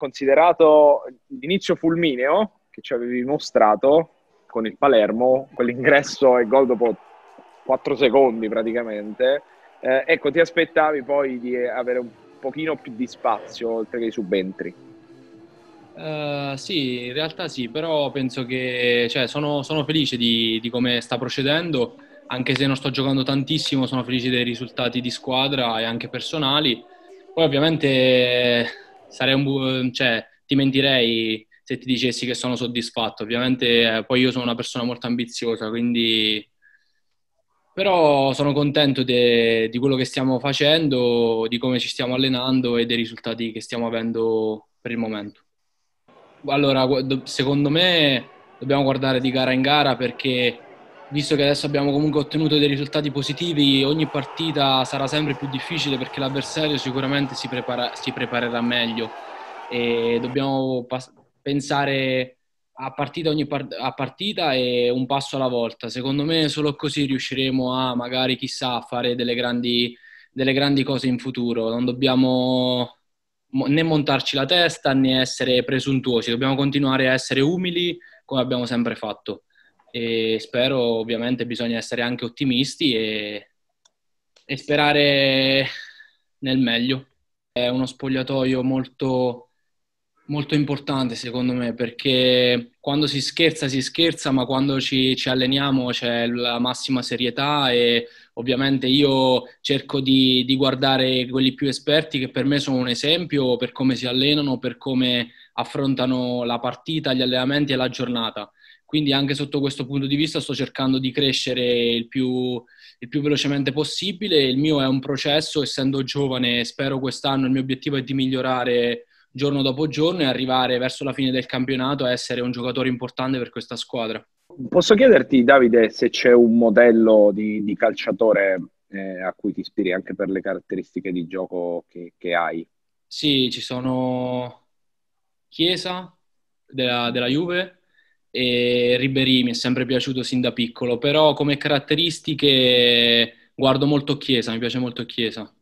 considerato l'inizio fulmineo che ci avevi mostrato con il Palermo, quell'ingresso e gol dopo 4 secondi praticamente, eh, ecco ti aspettavi poi di avere un pochino più di spazio oltre che i subentri. Uh, sì, in realtà sì, però penso che cioè, sono, sono, felice di, di come sta procedendo, anche se non sto giocando tantissimo, sono felice dei risultati di squadra e anche personali. Poi ovviamente sarei un bu- cioè, ti mentirei se ti dicessi che sono soddisfatto. Ovviamente eh, poi io sono una persona molto ambiziosa, quindi però sono contento de- di quello che stiamo facendo, di come ci stiamo allenando e dei risultati che stiamo avendo per il momento. Allora, secondo me dobbiamo guardare di gara in gara perché visto che adesso abbiamo comunque ottenuto dei risultati positivi, ogni partita sarà sempre più difficile perché l'avversario sicuramente si, prepara, si preparerà meglio e dobbiamo pas- pensare a partita, ogni par- a partita e un passo alla volta. Secondo me solo così riusciremo a magari chissà a fare delle grandi, delle grandi cose in futuro. Non dobbiamo né montarci la testa né essere presuntuosi, dobbiamo continuare a essere umili come abbiamo sempre fatto e spero ovviamente bisogna essere anche ottimisti e, e sperare nel meglio. È uno spogliatoio molto molto importante secondo me perché quando si scherza si scherza ma quando ci, ci, alleniamo c'è la massima serietà e ovviamente io cerco di, di guardare quelli più esperti che per me sono un esempio per come si allenano, per come affrontano la partita, gli allenamenti e la giornata quindi anche sotto questo punto di vista sto cercando di crescere il più, il più velocemente possibile. Il mio è un processo, essendo giovane, spero quest'anno il mio obiettivo è di migliorare giorno dopo giorno e arrivare verso la fine del campionato a essere un giocatore importante per questa squadra. Posso chiederti, Davide, se c'è un modello di, di calciatore eh, a cui ti ispiri anche per le caratteristiche di gioco che, che hai? Sì, ci sono Chiesa della, della Juve, e Ribery mi è sempre piaciuto sin da piccolo, però come caratteristiche guardo molto Chiesa, mi piace molto Chiesa.